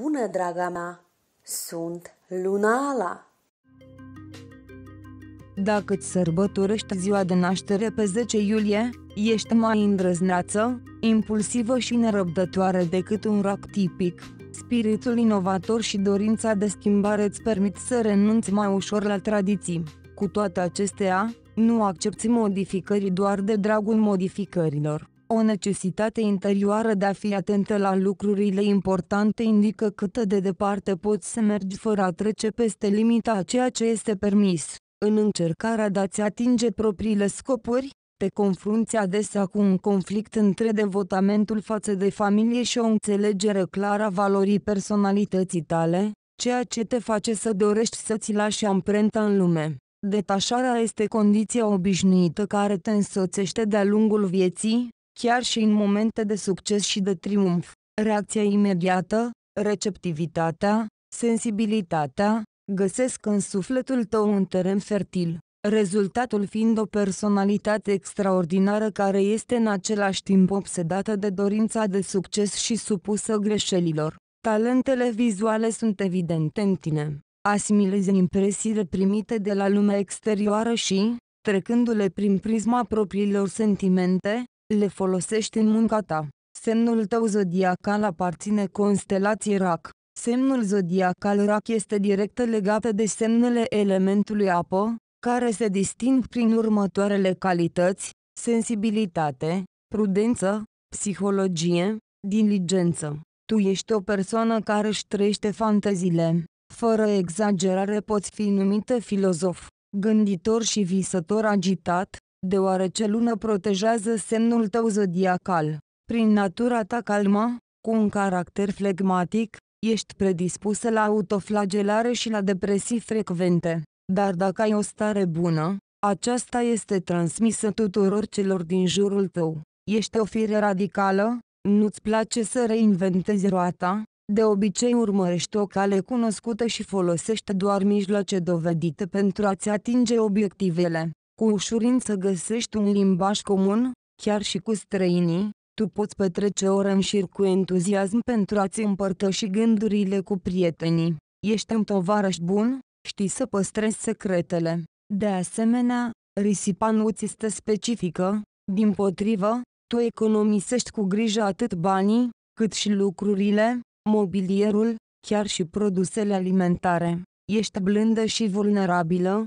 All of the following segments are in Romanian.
bună, draga mea! Sunt Lunala! Dacă îți sărbătorești ziua de naștere pe 10 iulie, ești mai îndrăzneață, impulsivă și nerăbdătoare decât un rac tipic. Spiritul inovator și dorința de schimbare îți permit să renunți mai ușor la tradiții. Cu toate acestea, nu accepti modificări doar de dragul modificărilor. O necesitate interioară de a fi atentă la lucrurile importante indică cât de departe poți să mergi fără a trece peste limita a ceea ce este permis. În încercarea de a-ți atinge propriile scopuri, te confrunți adesea cu un conflict între devotamentul față de familie și o înțelegere clară a valorii personalității tale, ceea ce te face să dorești să-ți lași amprenta în lume. Detașarea este condiția obișnuită care te însoțește de-a lungul vieții, chiar și în momente de succes și de triumf. Reacția imediată, receptivitatea, sensibilitatea, găsesc în sufletul tău un teren fertil, rezultatul fiind o personalitate extraordinară care este în același timp obsedată de dorința de succes și supusă greșelilor. Talentele vizuale sunt evidente în tine. Asimilezi impresiile primite de la lumea exterioară și, trecându-le prin prisma propriilor sentimente, le folosești în munca ta. Semnul tău zodiacal aparține constelației RAC. Semnul zodiacal RAC este direct legat de semnele elementului apă, care se disting prin următoarele calități, sensibilitate, prudență, psihologie, diligență. Tu ești o persoană care își trăiește fantezile. Fără exagerare poți fi numită filozof, gânditor și visător agitat, deoarece Luna protejează semnul tău zodiacal. Prin natura ta calmă, cu un caracter flegmatic, ești predispusă la autoflagelare și la depresii frecvente. Dar dacă ai o stare bună, aceasta este transmisă tuturor celor din jurul tău. Ești o fire radicală, nu-ți place să reinventezi roata, de obicei urmărești o cale cunoscută și folosești doar mijloace dovedite pentru a-ți atinge obiectivele. Cu ușurință găsești un limbaj comun, chiar și cu străinii, tu poți petrece ore în șir cu entuziasm pentru a-ți împărtăși gândurile cu prietenii. Ești un tovarăș bun, știi să păstrezi secretele. De asemenea, risipa nu ți este specifică, din potrivă, tu economisești cu grijă atât banii, cât și lucrurile, mobilierul, chiar și produsele alimentare. Ești blândă și vulnerabilă,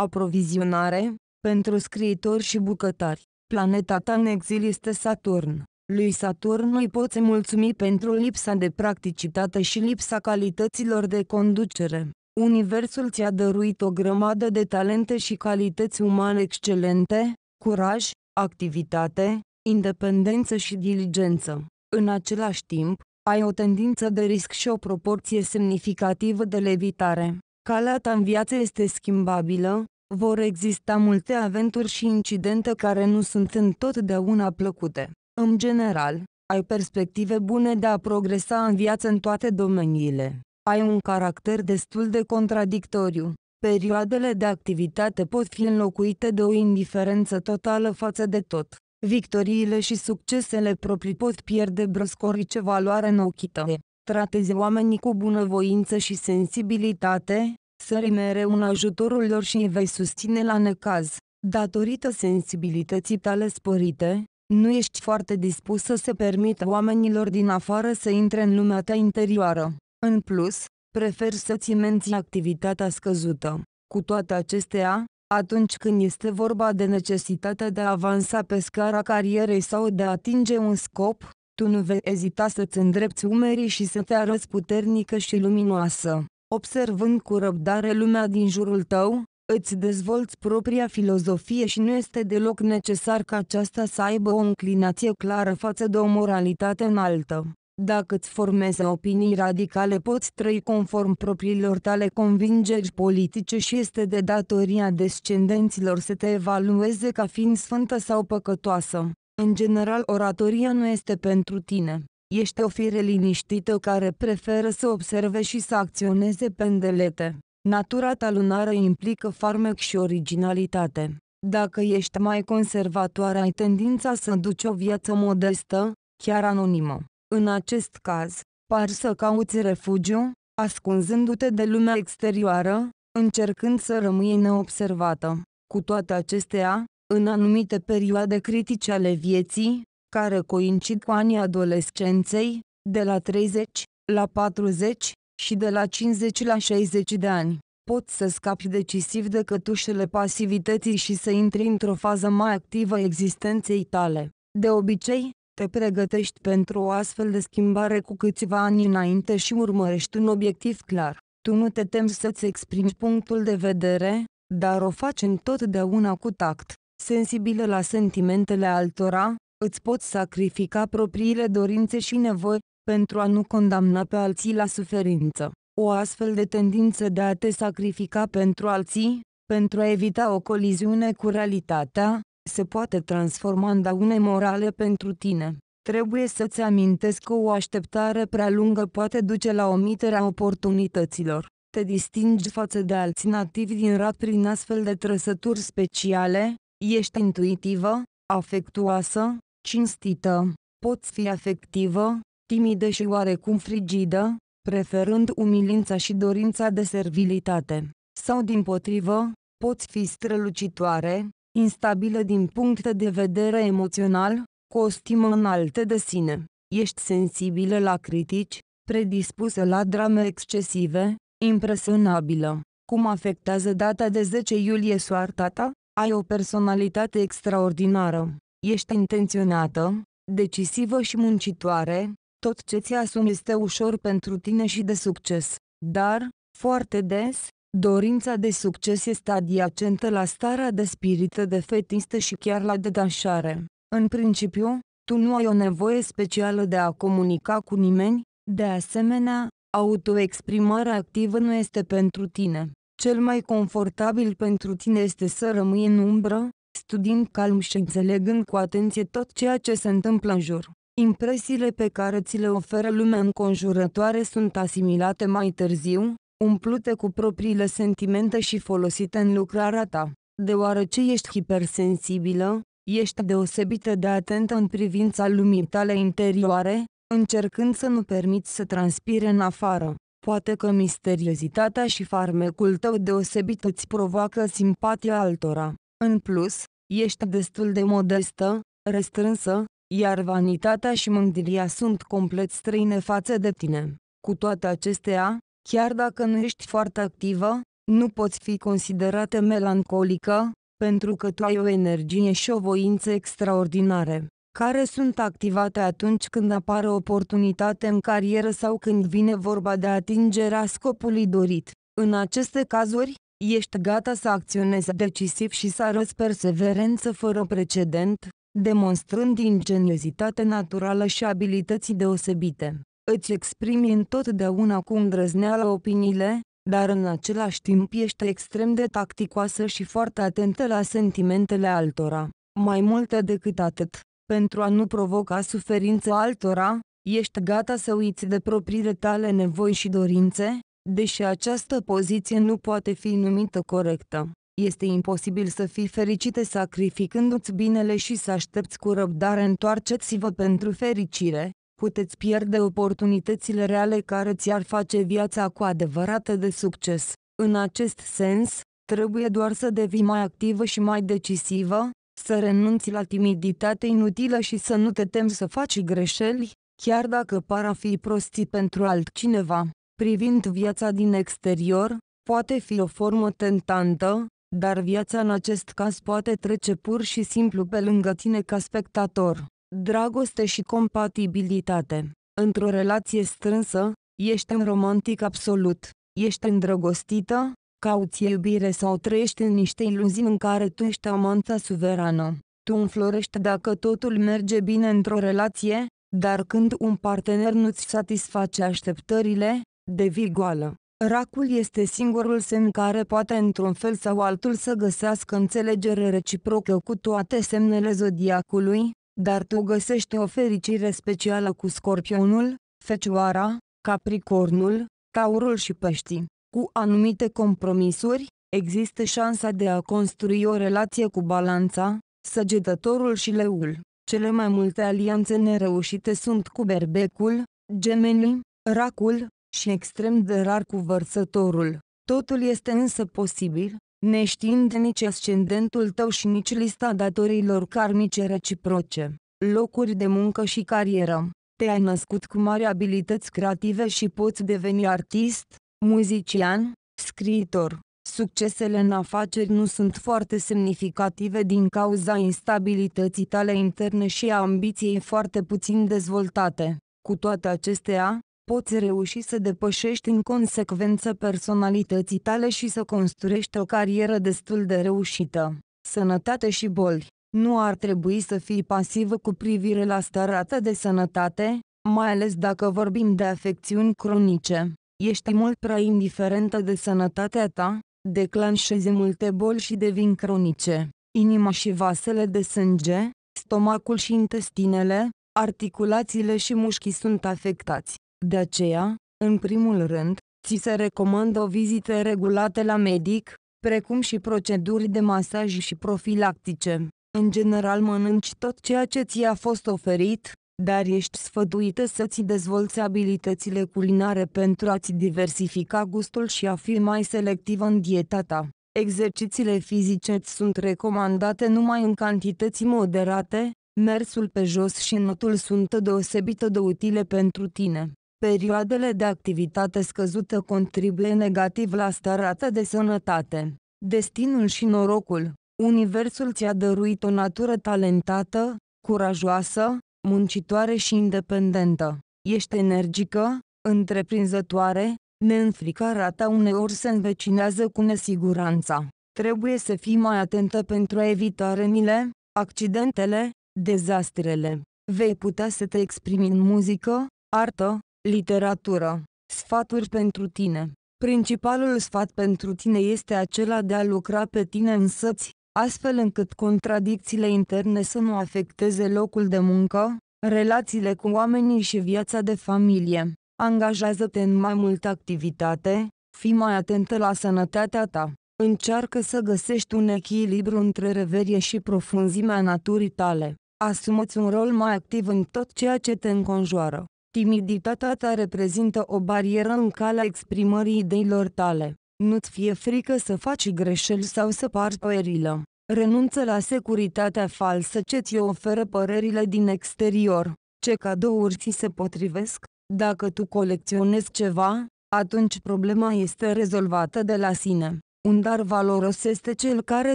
Aprovizionare, pentru scriitori și bucătari, planeta ta în exil este Saturn. Lui Saturn îi poți mulțumi pentru lipsa de practicitate și lipsa calităților de conducere. Universul ți-a dăruit o grămadă de talente și calități umane excelente, curaj, activitate, independență și diligență. În același timp, ai o tendință de risc și o proporție semnificativă de levitare. Calea ta în viață este schimbabilă, vor exista multe aventuri și incidente care nu sunt întotdeauna plăcute. În general, ai perspective bune de a progresa în viață în toate domeniile. Ai un caracter destul de contradictoriu. Perioadele de activitate pot fi înlocuite de o indiferență totală față de tot. Victoriile și succesele proprii pot pierde brăscorice valoare în ochii tăi. Tratezi oamenii cu bunăvoință și sensibilitate, sări mereu în ajutorul lor și îi vei susține la necaz. Datorită sensibilității tale sporite, nu ești foarte dispus să se permită oamenilor din afară să intre în lumea ta interioară. În plus, prefer să-ți menții activitatea scăzută. Cu toate acestea, atunci când este vorba de necesitatea de a avansa pe scara carierei sau de a atinge un scop, tu nu vei ezita să-ți îndrepți umerii și să te arăți puternică și luminoasă. Observând cu răbdare lumea din jurul tău, îți dezvolți propria filozofie și nu este deloc necesar ca aceasta să aibă o înclinație clară față de o moralitate înaltă. Dacă îți formezi opinii radicale poți trăi conform propriilor tale convingeri politice și este de datoria descendenților să te evalueze ca fiind sfântă sau păcătoasă. În general, oratoria nu este pentru tine. Ești o fire liniștită care preferă să observe și să acționeze pendelete. Natura ta lunară implică farmec și originalitate. Dacă ești mai conservatoare, ai tendința să duci o viață modestă, chiar anonimă. În acest caz, par să cauți refugiu, ascunzându-te de lumea exterioară, încercând să rămâi neobservată. Cu toate acestea, în anumite perioade critice ale vieții, care coincid cu anii adolescenței, de la 30 la 40 și de la 50 la 60 de ani. Poți să scapi decisiv de cătușele pasivității și să intri într-o fază mai activă a existenței tale. De obicei, te pregătești pentru o astfel de schimbare cu câțiva ani înainte și urmărești un obiectiv clar. Tu nu te temi să-ți exprimi punctul de vedere, dar o faci întotdeauna cu tact, sensibilă la sentimentele altora, îți poți sacrifica propriile dorințe și nevoi, pentru a nu condamna pe alții la suferință. O astfel de tendință de a te sacrifica pentru alții, pentru a evita o coliziune cu realitatea, se poate transforma în daune morale pentru tine. Trebuie să-ți amintesc că o așteptare prea lungă poate duce la omiterea oportunităților. Te distingi față de alții nativi din rat prin astfel de trăsături speciale, ești intuitivă, afectuoasă, cinstită, poți fi afectivă, timidă și oarecum frigidă, preferând umilința și dorința de servilitate, sau din potrivă, poți fi strălucitoare, instabilă din punct de vedere emoțional, cu o stimă înaltă de sine, ești sensibilă la critici, predispusă la drame excesive, impresionabilă. Cum afectează data de 10 iulie soarta ta? Ai o personalitate extraordinară. Ești intenționată, decisivă și muncitoare, tot ce ți-asumi este ușor pentru tine și de succes, dar, foarte des, dorința de succes este adiacentă la starea de spirită de fetistă și chiar la detașare. În principiu, tu nu ai o nevoie specială de a comunica cu nimeni, de asemenea, autoexprimarea activă nu este pentru tine. Cel mai confortabil pentru tine este să rămâi în umbră, studiind calm și înțelegând cu atenție tot ceea ce se întâmplă în jur. Impresiile pe care ți le oferă lumea înconjurătoare sunt asimilate mai târziu, umplute cu propriile sentimente și folosite în lucrarea ta. Deoarece ești hipersensibilă, ești deosebită de atentă în privința lumii tale interioare, încercând să nu permiți să transpire în afară. Poate că misteriozitatea și farmecul tău deosebit îți provoacă simpatia altora. În plus, ești destul de modestă, restrânsă, iar vanitatea și mândria sunt complet străine față de tine. Cu toate acestea, chiar dacă nu ești foarte activă, nu poți fi considerată melancolică, pentru că tu ai o energie și o voință extraordinare, care sunt activate atunci când apare oportunitate în carieră sau când vine vorba de atingerea scopului dorit. În aceste cazuri, ești gata să acționezi decisiv și să arăți perseverență fără precedent, demonstrând ingeniozitate naturală și abilități deosebite. Îți exprimi întotdeauna cu îndrăzneală opiniile, dar în același timp ești extrem de tacticoasă și foarte atentă la sentimentele altora. Mai multe decât atât, pentru a nu provoca suferință altora, ești gata să uiți de propriile tale nevoi și dorințe, Deși această poziție nu poate fi numită corectă, este imposibil să fii fericite sacrificându-ți binele și să aștepți cu răbdare întoarceți-vă pentru fericire, puteți pierde oportunitățile reale care ți-ar face viața cu adevărat de succes. În acest sens, trebuie doar să devii mai activă și mai decisivă, să renunți la timiditate inutilă și să nu te temi să faci greșeli, chiar dacă par a fi prostii pentru altcineva. Privind viața din exterior, poate fi o formă tentantă, dar viața în acest caz poate trece pur și simplu pe lângă tine ca spectator. Dragoste și compatibilitate. Într-o relație strânsă, ești un romantic absolut, ești îndrăgostită, cauți iubire sau trăiești în niște iluzii în care tu ești amanta suverană. Tu înflorești dacă totul merge bine într-o relație, dar când un partener nu-ți satisface așteptările, de vigoală, Racul este singurul semn care poate într-un fel sau altul să găsească înțelegere reciprocă cu toate semnele zodiacului, dar tu găsești o fericire specială cu scorpionul, fecioara, capricornul, taurul și peștii. Cu anumite compromisuri, există șansa de a construi o relație cu balanța, săgetătorul și leul. Cele mai multe alianțe nereușite sunt cu berbecul, gemenii, racul, și extrem de rar cu vărsătorul. Totul este însă posibil, neștiind nici ascendentul tău și nici lista datorilor karmice reciproce, locuri de muncă și carieră. Te-ai născut cu mari abilități creative și poți deveni artist, muzician, scriitor. Succesele în afaceri nu sunt foarte semnificative din cauza instabilității tale interne și a ambiției foarte puțin dezvoltate. Cu toate acestea, poți reuși să depășești în consecvență personalității tale și să construiești o carieră destul de reușită. Sănătate și boli. Nu ar trebui să fii pasivă cu privire la starea ta de sănătate, mai ales dacă vorbim de afecțiuni cronice. Ești mult prea indiferentă de sănătatea ta, declanșezi multe boli și devin cronice. Inima și vasele de sânge, stomacul și intestinele, articulațiile și mușchii sunt afectați. De aceea, în primul rând, ți se recomandă o vizită regulată la medic, precum și proceduri de masaj și profilactice. În general mănânci tot ceea ce ți-a fost oferit, dar ești sfătuită să-ți dezvolți abilitățile culinare pentru a-ți diversifica gustul și a fi mai selectivă în dieta ta. Exercițiile fizice îți sunt recomandate numai în cantități moderate, mersul pe jos și notul sunt deosebită de utile pentru tine. Perioadele de activitate scăzută contribuie negativ la starea ta de sănătate. Destinul și norocul. Universul ți-a dăruit o natură talentată, curajoasă, muncitoare și independentă. Ești energică, întreprinzătoare, neînfricarea ta uneori se învecinează cu nesiguranța. Trebuie să fii mai atentă pentru a evita rănile, accidentele, dezastrele. Vei putea să te exprimi în muzică, artă, Literatură. Sfaturi pentru tine. Principalul sfat pentru tine este acela de a lucra pe tine însăți, astfel încât contradicțiile interne să nu afecteze locul de muncă, relațiile cu oamenii și viața de familie. Angajează-te în mai multă activitate, fii mai atentă la sănătatea ta. Încearcă să găsești un echilibru între reverie și profunzimea naturii tale. Asumă-ți un rol mai activ în tot ceea ce te înconjoară. Timiditatea ta reprezintă o barieră în calea exprimării ideilor tale. Nu-ți fie frică să faci greșeli sau să pari puerilă. Renunță la securitatea falsă ce ți oferă părerile din exterior. Ce cadouri ți se potrivesc? Dacă tu colecționezi ceva, atunci problema este rezolvată de la sine. Un dar valoros este cel care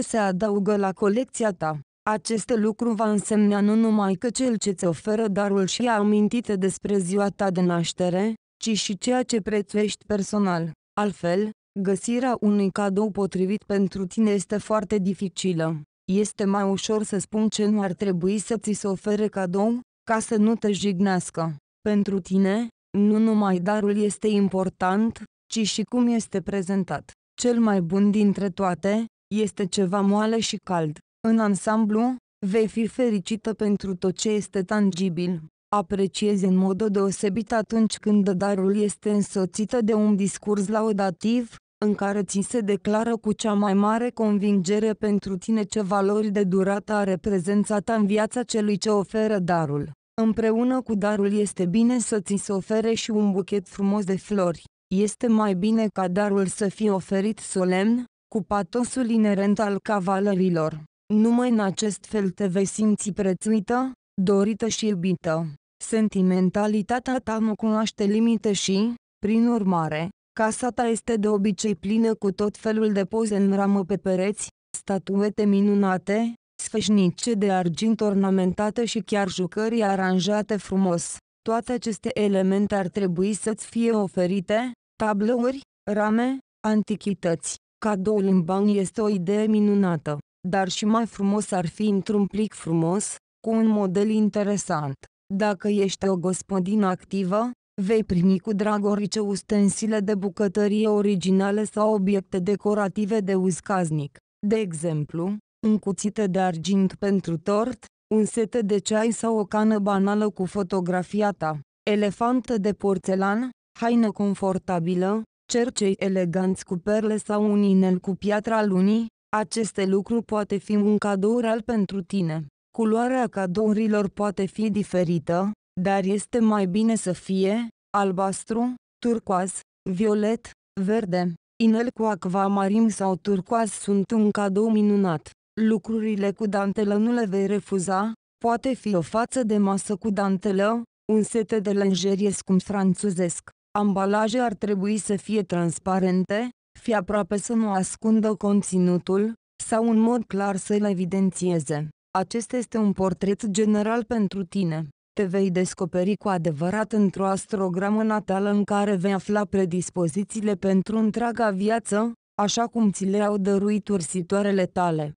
se adaugă la colecția ta. Acest lucru va însemna nu numai că cel ce ți oferă darul și a amintite despre ziua ta de naștere, ci și ceea ce prețuiești personal. Altfel, găsirea unui cadou potrivit pentru tine este foarte dificilă. Este mai ușor să spun ce nu ar trebui să ți se ofere cadou, ca să nu te jignească. Pentru tine, nu numai darul este important, ci și cum este prezentat. Cel mai bun dintre toate, este ceva moale și cald. În ansamblu, vei fi fericită pentru tot ce este tangibil. Apreciezi în mod deosebit atunci când darul este însoțită de un discurs laudativ, în care ți se declară cu cea mai mare convingere pentru tine ce valori de durată are prezența ta în viața celui ce oferă darul. Împreună cu darul este bine să ți se ofere și un buchet frumos de flori. Este mai bine ca darul să fie oferit solemn, cu patosul inerent al cavalerilor. Numai în acest fel te vei simți prețuită, dorită și iubită. Sentimentalitatea ta nu cunoaște limite și, prin urmare, casa ta este de obicei plină cu tot felul de poze în ramă pe pereți, statuete minunate, sfășnice de argint ornamentate și chiar jucării aranjate frumos. Toate aceste elemente ar trebui să-ți fie oferite, tablouri, rame, antichități. Cadoul în bani este o idee minunată dar și mai frumos ar fi într-un plic frumos, cu un model interesant. Dacă ești o gospodină activă, vei primi cu drag orice ustensile de bucătărie originale sau obiecte decorative de uz casnic. De exemplu, un cuțit de argint pentru tort, un set de ceai sau o cană banală cu fotografia ta, elefantă de porțelan, haină confortabilă, cercei eleganți cu perle sau un inel cu piatra lunii, aceste lucruri poate fi un cadou real pentru tine. Culoarea cadourilor poate fi diferită, dar este mai bine să fie albastru, turcoaz, violet, verde. Inel cu acvamarim sau turcoaz sunt un cadou minunat. Lucrurile cu dantelă nu le vei refuza, poate fi o față de masă cu dantelă, un set de lenjerie scump franțuzesc. Ambalaje ar trebui să fie transparente, fi aproape să nu ascundă conținutul, sau în mod clar să-l evidențieze. Acesta este un portret general pentru tine. Te vei descoperi cu adevărat într-o astrogramă natală în care vei afla predispozițiile pentru întreaga viață, așa cum ți le-au dăruit ursitoarele tale.